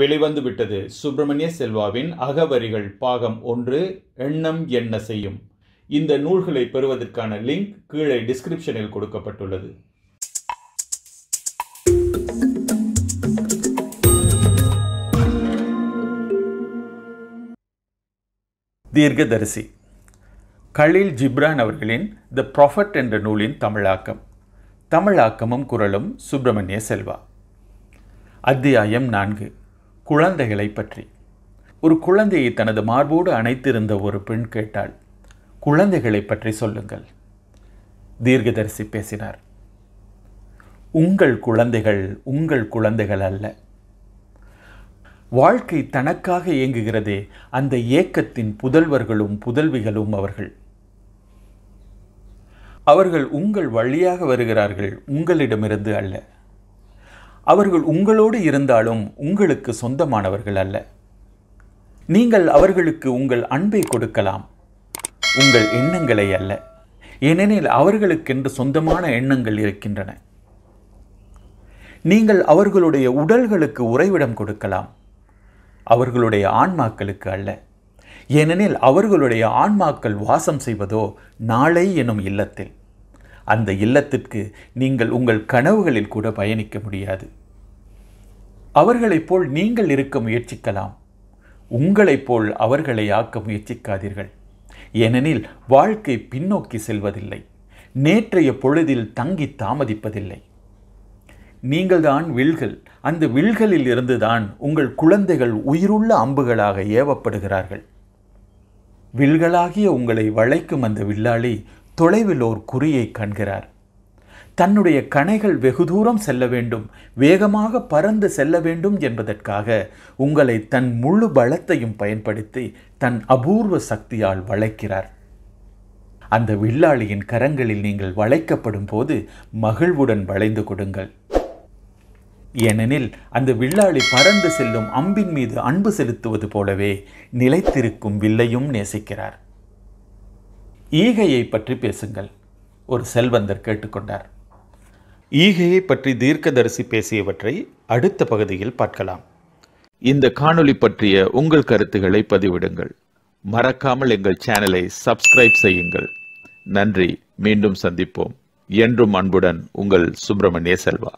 வெளிவந்து விட்டது சுப்பிரமணிய செல்வாவின் அகவரிகள் பாகம் ஒன்று எண்ணம் என்ன செய்யும் இந்த நூல்களை பெறுவதற்கான லிங்க் கீழே டிஸ்கிரிப்ஷனில் கொடுக்கப்பட்டுள்ளது தீர்க்கதரிசி கலீல் ஜிப்ரான் அவர்களின் த ப்ராஃபட் என்ற நூலின் தமிழாக்கம் தமிழாக்கமும் குரலும் சுப்பிரமணிய செல்வா அத்தியாயம் நான்கு குழந்தைகளை பற்றி ஒரு குழந்தையை தனது மார்போடு அணைத்திருந்த ஒரு பெண் கேட்டாள் குழந்தைகளை பற்றி சொல்லுங்கள் தீர்க்கதரிசி பேசினார் உங்கள் குழந்தைகள் உங்கள் குழந்தைகள் அல்ல வாழ்க்கை தனக்காக இயங்குகிறதே அந்த இயக்கத்தின் புதல்வர்களும் புதல்விகளும் அவர்கள் அவர்கள் உங்கள் வழியாக வருகிறார்கள் உங்களிடமிருந்து அல்ல அவர்கள் உங்களோடு இருந்தாலும் உங்களுக்கு சொந்தமானவர்கள் அல்ல நீங்கள் அவர்களுக்கு உங்கள் அன்பை கொடுக்கலாம் உங்கள் எண்ணங்களை அல்ல ஏனெனில் அவர்களுக்கென்று சொந்தமான எண்ணங்கள் இருக்கின்றன நீங்கள் அவர்களுடைய உடல்களுக்கு உறைவிடம் கொடுக்கலாம் அவர்களுடைய ஆன்மாக்களுக்கு அல்ல ஏனெனில் அவர்களுடைய ஆன்மாக்கள் வாசம் செய்வதோ நாளை எனும் இல்லத்தில் அந்த இல்லத்திற்கு நீங்கள் உங்கள் கனவுகளில் கூட பயணிக்க முடியாது அவர்களைப் போல் நீங்கள் இருக்க முயற்சிக்கலாம் உங்களைப் போல் அவர்களை ஆக்க முயற்சிக்காதீர்கள் ஏனெனில் வாழ்க்கை பின்னோக்கி செல்வதில்லை நேற்றைய பொழுதில் தங்கி தாமதிப்பதில்லை நீங்கள்தான் வில்கள் அந்த வில்களில் இருந்துதான் உங்கள் குழந்தைகள் உயிருள்ள அம்புகளாக ஏவப்படுகிறார்கள் வில்களாகிய உங்களை வளைக்கும் அந்த வில்லாளி தொலைவில் ஓர் குறியை காண்கிறார் தன்னுடைய கணைகள் வெகு தூரம் செல்ல வேண்டும் வேகமாக பறந்து செல்ல வேண்டும் என்பதற்காக உங்களை தன் முழு பலத்தையும் பயன்படுத்தி தன் அபூர்வ சக்தியால் வளைக்கிறார் அந்த வில்லாளியின் கரங்களில் நீங்கள் வளைக்கப்படும் போது மகிழ்வுடன் வளைந்து கொடுங்கள் ஏனெனில் அந்த வில்லாளி பறந்து செல்லும் அம்பின் மீது அன்பு செலுத்துவது போலவே நிலைத்திருக்கும் வில்லையும் நேசிக்கிறார் ஈகையை பற்றி பேசுங்கள் ஒரு செல்வந்தர் கேட்டுக்கொண்டார் ஈகையை பற்றி தீர்க்கதரிசி பேசியவற்றை அடுத்த பகுதியில் பார்க்கலாம் இந்த காணொளி பற்றிய உங்கள் கருத்துக்களை பதிவிடுங்கள் மறக்காமல் எங்கள் சேனலை சப்ஸ்கிரைப் செய்யுங்கள் நன்றி மீண்டும் சந்திப்போம் என்றும் அன்புடன் உங்கள் சுப்பிரமணிய செல்வா